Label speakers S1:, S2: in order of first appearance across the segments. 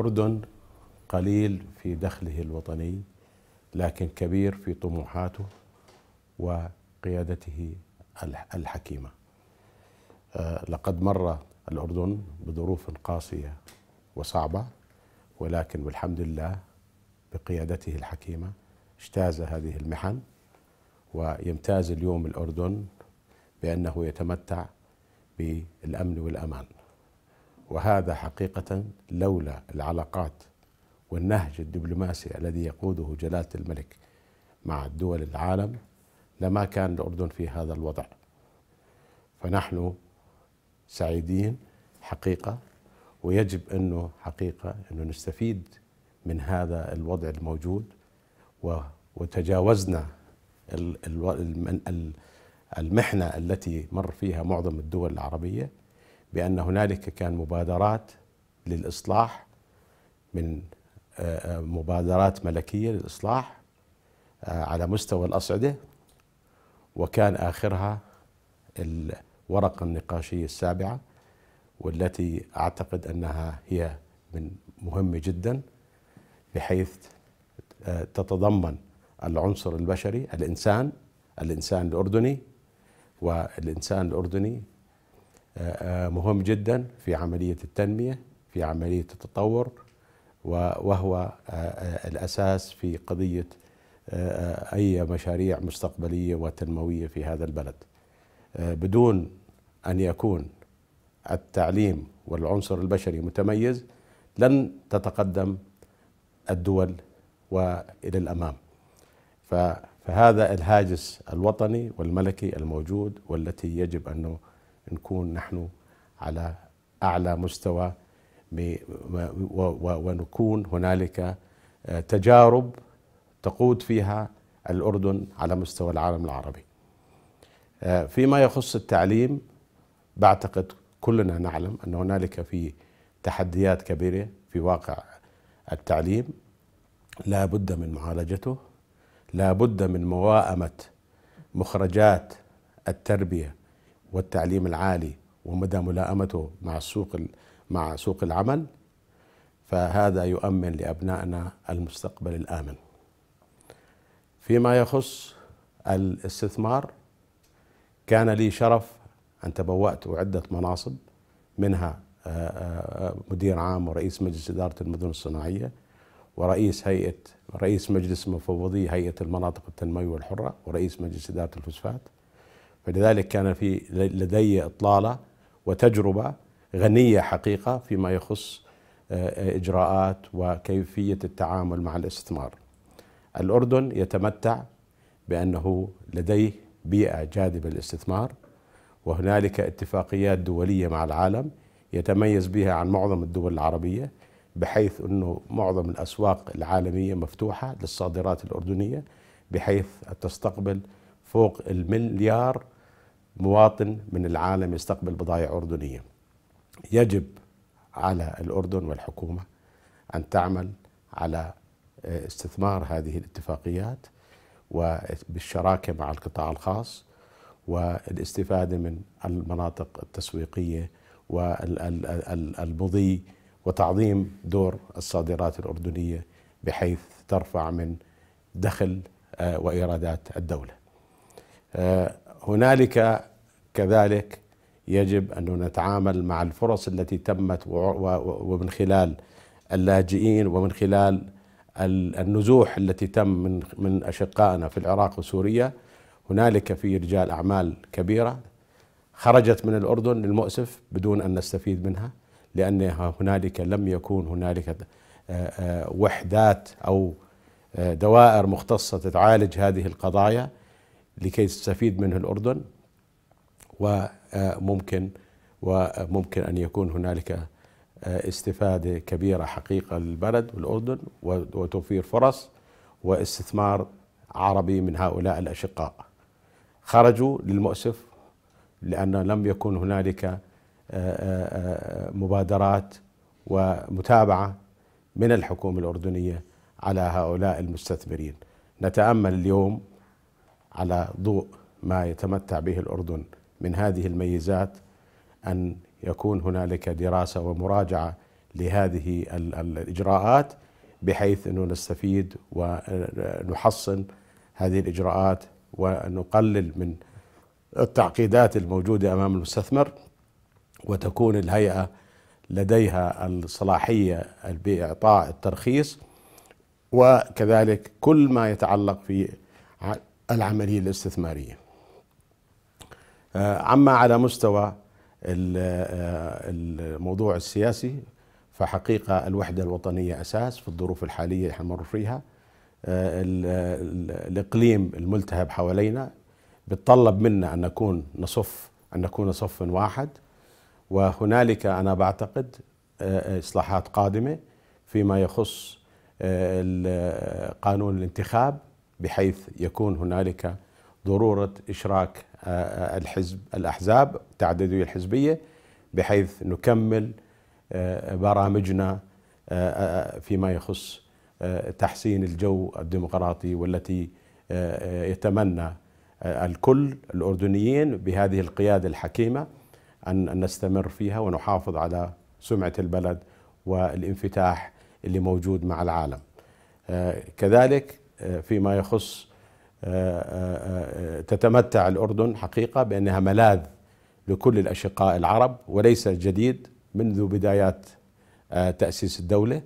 S1: الأردن قليل في دخله الوطني لكن كبير في طموحاته وقيادته الحكيمة آه، لقد مر الأردن بظروف قاسية وصعبة ولكن والحمد لله بقيادته الحكيمة اجتاز هذه المحن ويمتاز اليوم الأردن بأنه يتمتع بالأمن والأمان وهذا حقيقة لولا العلاقات والنهج الدبلوماسي الذي يقوده جلالة الملك مع دول العالم لما كان الأردن في هذا الوضع فنحن سعيدين حقيقة ويجب أنه حقيقة أنه نستفيد من هذا الوضع الموجود وتجاوزنا المحنة التي مر فيها معظم الدول العربية بأن هنالك كان مبادرات للإصلاح من آه، آه، مبادرات ملكية للإصلاح آه، على مستوى الأصعدة وكان آخرها الورقة النقاشية السابعة والتي أعتقد أنها هي من مهمة جدا بحيث تتضمن العنصر البشري الإنسان الإنسان الأردني والإنسان الأردني مهم جدا في عملية التنمية في عملية التطور وهو آه، آه، الأساس في قضية آه، أي مشاريع مستقبلية وتنموية في هذا البلد بدون أن يكون التعليم والعنصر البشري متميز لن تتقدم الدول والى الامام. فهذا الهاجس الوطني والملكي الموجود والتي يجب انه نكون نحن على اعلى مستوى ونكون هنالك آه، تجارب تقود فيها الاردن على مستوى العالم العربي. آه، فيما يخص التعليم بعتقد كلنا نعلم ان هنالك في تحديات كبيره في واقع التعليم لا بد من معالجته لا بد من موائمه مخرجات التربيه والتعليم العالي ومدى ملائمته مع السوق مع سوق العمل فهذا يؤمن لابنائنا المستقبل الامن. فيما يخص الاستثمار كان لي شرف ان تبوأت عده مناصب منها آه، آه، مدير عام ورئيس مجلس اداره المدن الصناعيه ورئيس هيئه رئيس مجلس مفوضي هيئه المناطق التنمويه الحره ورئيس مجلس اداره الفوسفات فلذلك كان في لدي اطلاله وتجربه غنيه حقيقه فيما يخص آه، اجراءات وكيفيه التعامل مع الاستثمار. الاردن يتمتع بانه لديه بيئه جاذبه للاستثمار وهنالك اتفاقيات دوليه مع العالم يتميز بها عن معظم الدول العربيه بحيث انه معظم الاسواق العالميه مفتوحه للصادرات الاردنيه بحيث تستقبل فوق المليار مواطن من العالم يستقبل بضائع أردنية يجب على الأردن والحكومة أن تعمل على آه، استثمار هذه الاتفاقيات وبالشراكة مع القطاع الخاص والاستفادة من المناطق التسويقية والمضي وتعظيم دور الصادرات الأردنية بحيث ترفع من دخل آه، وإيرادات الدولة آه، هنالك كذلك يجب أن نتعامل مع الفرص التي تمت ومن خلال اللاجئين ومن خلال النزوح التي تم من من أشقائنا في العراق وسوريا هنالك في رجال أعمال كبيرة خرجت من الأردن للمؤسف بدون أن نستفيد منها لأن هنالك لم يكون هنالك وحدات أو دوائر مختصة تعالج هذه القضايا لكي تستفيد منه الأردن وممكن وممكن ان يكون هنالك آه، استفاده كبيره حقيقه للبلد والاردن وتوفير فرص واستثمار عربي من هؤلاء الاشقاء. خرجوا للمؤسف لان لم يكن هنالك آه، آه، مبادرات ومتابعه من الحكومه الاردنيه على هؤلاء المستثمرين. نتامل اليوم على ضوء ما يتمتع به الاردن من هذه الميزات ان يكون هنالك دراسه ومراجعه لهذه الاجراءات بحيث انه نستفيد ونحصن هذه الاجراءات ونقلل من التعقيدات الموجوده امام المستثمر وتكون الهيئه لديها الصلاحيه باعطاء الترخيص وكذلك كل ما يتعلق في العمليه الاستثماريه. آه، أما على مستوى آه، الموضوع السياسي فحقيقة الوحدة الوطنية أساس في الظروف الحالية اللي نمر فيها آه، الإقليم الملتهب حوالينا بتطلب منا أن نكون نصف أن نكون صف واحد وهنالك أنا بعتقد إصلاحات قادمة فيما يخص قانون الانتخاب بحيث يكون هنالك ضروره اشراك الحزب الأحزاب التعددية الحزبية بحيث نكمل آه، برامجنا آه، آه، فيما يخص تحسين الجو الديمقراطي والتي يتمنى الكل الأردنيين بهذه القيادة الحكيمة أن نستمر فيها ونحافظ على سمعة البلد والانفتاح اللي موجود مع العالم كذلك فيما يخص تتمتع الأردن حقيقة بأنها ملاذ لكل الأشقاء العرب وليس جديد منذ بدايات آه، تأسيس الدولة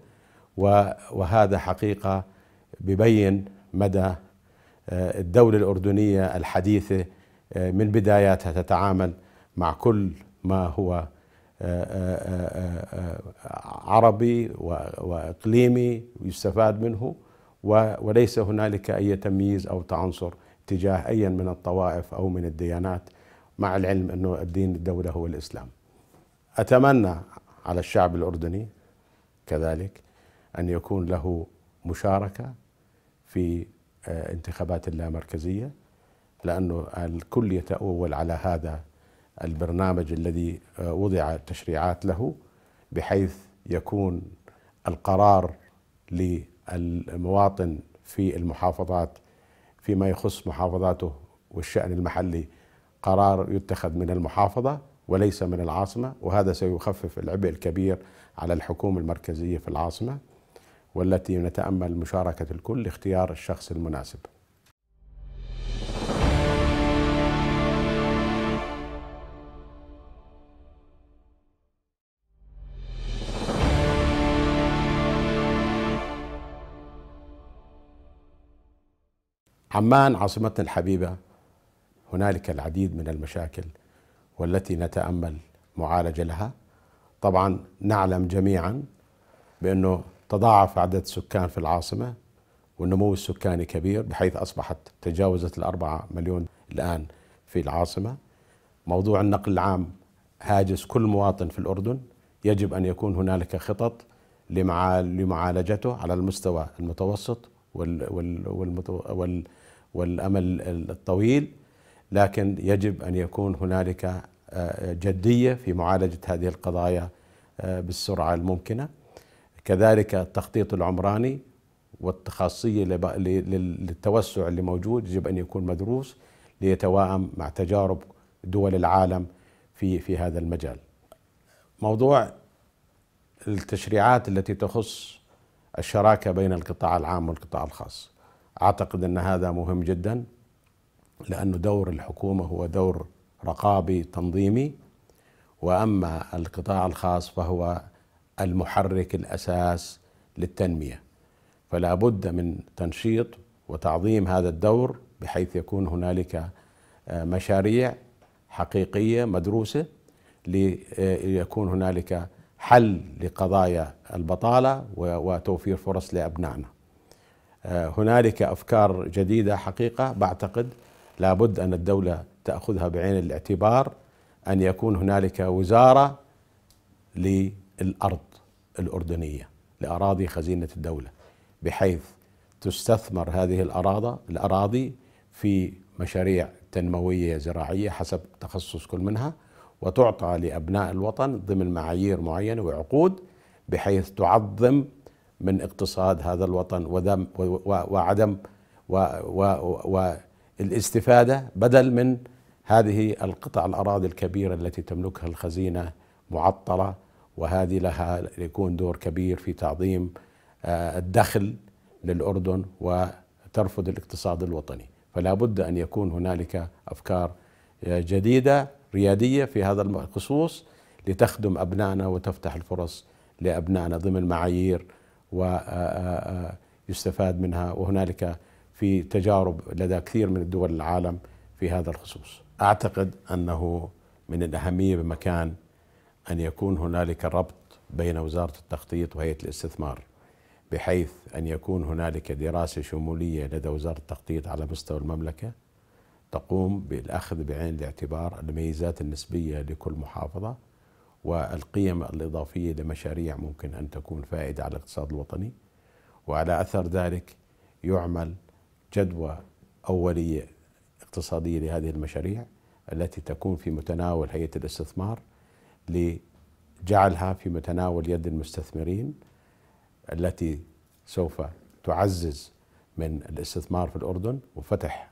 S1: وهذا حقيقة ببين مدى آه، الدولة الأردنية الحديثة آه، من بداياتها تتعامل مع كل ما هو عربي واقليمي يستفاد منه وليس هنالك أي تمييز أو تعنصر تجاه أي من الطوائف أو من الديانات مع العلم أنه الدين الدولة هو الإسلام أتمنى على الشعب الأردني كذلك أن يكون له مشاركة في آه، انتخابات اللامركزية لأنه الكل يتأول على هذا البرنامج الذي آه، وضع تشريعات له بحيث يكون القرار المواطن في المحافظات فيما يخص محافظاته والشأن المحلي قرار يتخذ من المحافظة وليس من العاصمة وهذا سيخفف العبء الكبير على الحكومة المركزية في العاصمة والتي نتأمل مشاركة الكل لاختيار الشخص المناسب عمان عاصمتنا الحبيبه هنالك العديد من المشاكل والتي نتامل معالجه لها طبعا نعلم جميعا بانه تضاعف عدد السكان في العاصمه والنمو السكاني كبير بحيث اصبحت تجاوزت الأربعة مليون الان في العاصمه موضوع النقل العام هاجس كل مواطن في الاردن يجب ان يكون هنالك خطط لمعالجته على المستوى المتوسط وال وال وال والامل الطويل لكن يجب ان يكون هنالك آه، جديه في معالجه هذه القضايا آه، بالسرعه الممكنه كذلك التخطيط العمراني والتخاصيه للتوسع اللي موجود يجب ان يكون مدروس ليتواءم مع تجارب دول العالم في في هذا المجال. موضوع التشريعات التي تخص الشراكه بين القطاع العام والقطاع الخاص. اعتقد ان هذا مهم جدا لانه دور الحكومه هو دور رقابي تنظيمي واما القطاع الخاص فهو المحرك الاساس للتنميه. فلا بد من تنشيط وتعظيم هذا الدور بحيث يكون هنالك آه، مشاريع حقيقيه مدروسه ليكون آه، هنالك حل لقضايا البطاله وتوفير فرص لابنائنا. آه، هنالك افكار جديده حقيقه بعتقد لابد ان الدوله تاخذها بعين الاعتبار ان يكون هنالك وزاره للارض الاردنيه لاراضي خزينه الدوله بحيث تستثمر هذه الاراضي الاراضي في مشاريع تنمويه زراعيه حسب تخصص كل منها وتعطى لأبناء الوطن ضمن معايير معينة وعقود بحيث تعظم من اقتصاد هذا الوطن ودم وعدم والاستفادة بدل من هذه القطع الأراضي الكبيرة التي تملكها الخزينة معطلة وهذه لها يكون دور كبير في تعظيم آه، الدخل للأردن وترفض الاقتصاد الوطني فلا بد أن يكون هنالك أفكار آه، جديدة ريادية في هذا الخصوص لتخدم أبنائنا وتفتح الفرص لأبنائنا ضمن معايير ويستفاد منها وهنالك في تجارب لدى كثير من الدول العالم في هذا الخصوص أعتقد أنه من الأهمية بمكان أن يكون هنالك ربط بين وزارة التخطيط وهيئة الاستثمار بحيث أن يكون هنالك دراسة شمولية لدى وزارة التخطيط على مستوى المملكة تقوم بالاخذ بعين الاعتبار الميزات النسبيه لكل محافظه والقيم الاضافيه لمشاريع ممكن ان تكون فائده على الاقتصاد الوطني وعلى اثر ذلك يعمل جدوى اوليه اقتصاديه لهذه المشاريع التي تكون في متناول هيئه الاستثمار لجعلها في متناول يد المستثمرين التي سوف تعزز من الاستثمار في الأردن وفتح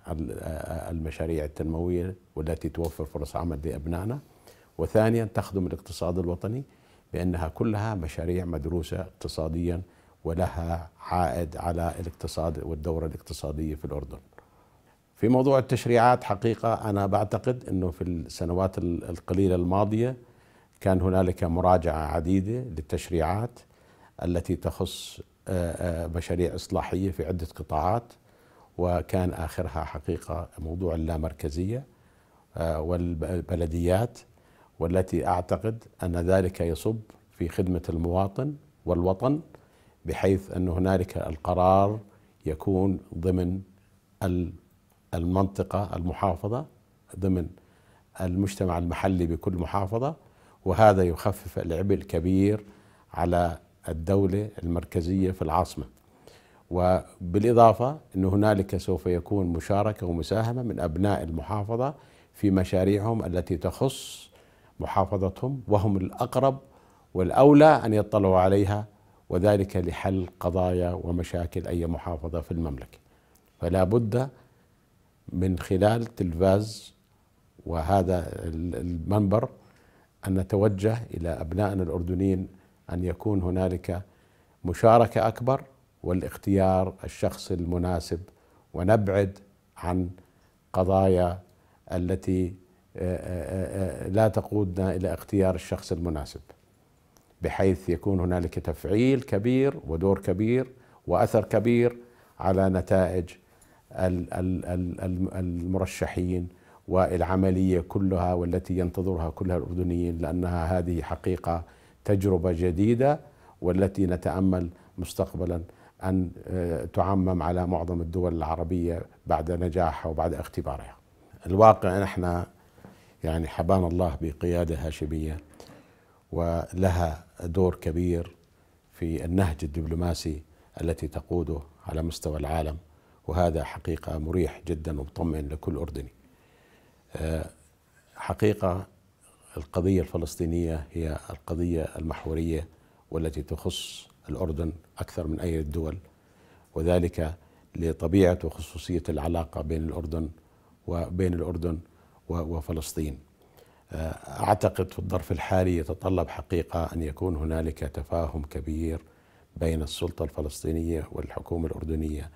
S1: المشاريع التنموية والتي توفر فرص عمل لأبنائنا وثانيا تخدم الاقتصاد الوطني بأنها كلها مشاريع مدروسة اقتصاديا ولها عائد على الاقتصاد والدورة الاقتصادية في الأردن في موضوع التشريعات حقيقة أنا بعتقد أنه في السنوات القليلة الماضية كان هنالك مراجعة عديدة للتشريعات التي تخص آه، آه، مشاريع إصلاحية في عدة قطاعات وكان آخرها حقيقة موضوع اللامركزية آه، والبلديات والتي أعتقد أن ذلك يصب في خدمة المواطن والوطن بحيث أن هنالك القرار يكون ضمن المنطقة المحافظة ضمن المجتمع المحلي بكل محافظة وهذا يخفف العبء الكبير على الدولة المركزية في العاصمة وبالإضافة أن هنالك سوف يكون مشاركة ومساهمة من أبناء المحافظة في مشاريعهم التي تخص محافظتهم وهم الأقرب والأولى أن يطلعوا عليها وذلك لحل قضايا ومشاكل أي محافظة في المملكة فلا بد من خلال تلفاز وهذا المنبر أن نتوجه إلى أبنائنا الأردنيين ان يكون هنالك مشاركه اكبر والاختيار الشخص المناسب ونبعد عن قضايا التي آه، آه، آه، لا تقودنا الى اختيار الشخص المناسب بحيث يكون هنالك تفعيل كبير ودور كبير واثر كبير على نتائج المرشحين والعمليه كلها والتي ينتظرها كلها الاردنيين لانها هذه حقيقه تجربه جديده والتي نتامل مستقبلا ان آه، تعمم على معظم الدول العربيه بعد نجاحها وبعد اختبارها. الواقع نحن يعني حبانا الله بقياده هاشميه ولها دور كبير في النهج الدبلوماسي التي تقوده على مستوى العالم وهذا حقيقه مريح جدا ومطمئن لكل اردني. آه، حقيقه القضية الفلسطينية هي القضية المحورية والتي تخص الأردن أكثر من أي الدول وذلك لطبيعة وخصوصية العلاقة بين الأردن وبين الأردن وفلسطين آه، أعتقد في الظرف الحالي يتطلب حقيقة أن يكون هنالك تفاهم كبير بين السلطة الفلسطينية والحكومة الأردنية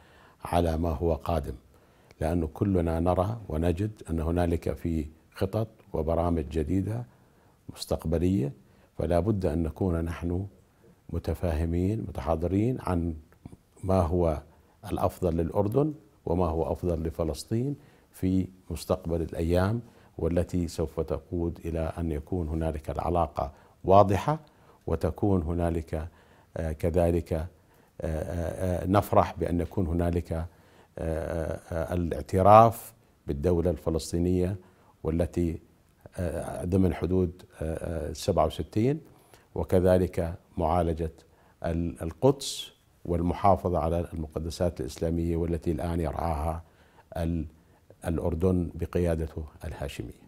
S1: على ما هو قادم لأنه كلنا نرى ونجد أن هنالك في خطط وبرامج جديدة مستقبلية فلا بد أن نكون نحن متفاهمين متحاضرين عن ما هو الأفضل للأردن وما هو أفضل لفلسطين في مستقبل الأيام والتي سوف تقود إلى أن يكون هنالك العلاقة واضحة وتكون هنالك آه، كذلك آه، آه، نفرح بأن يكون هنالك الاعتراف بالدولة الفلسطينية والتي ضمن حدود 67 وكذلك معالجة القدس والمحافظة على المقدسات الإسلامية والتي الآن يرعاها الأردن بقيادته الهاشمية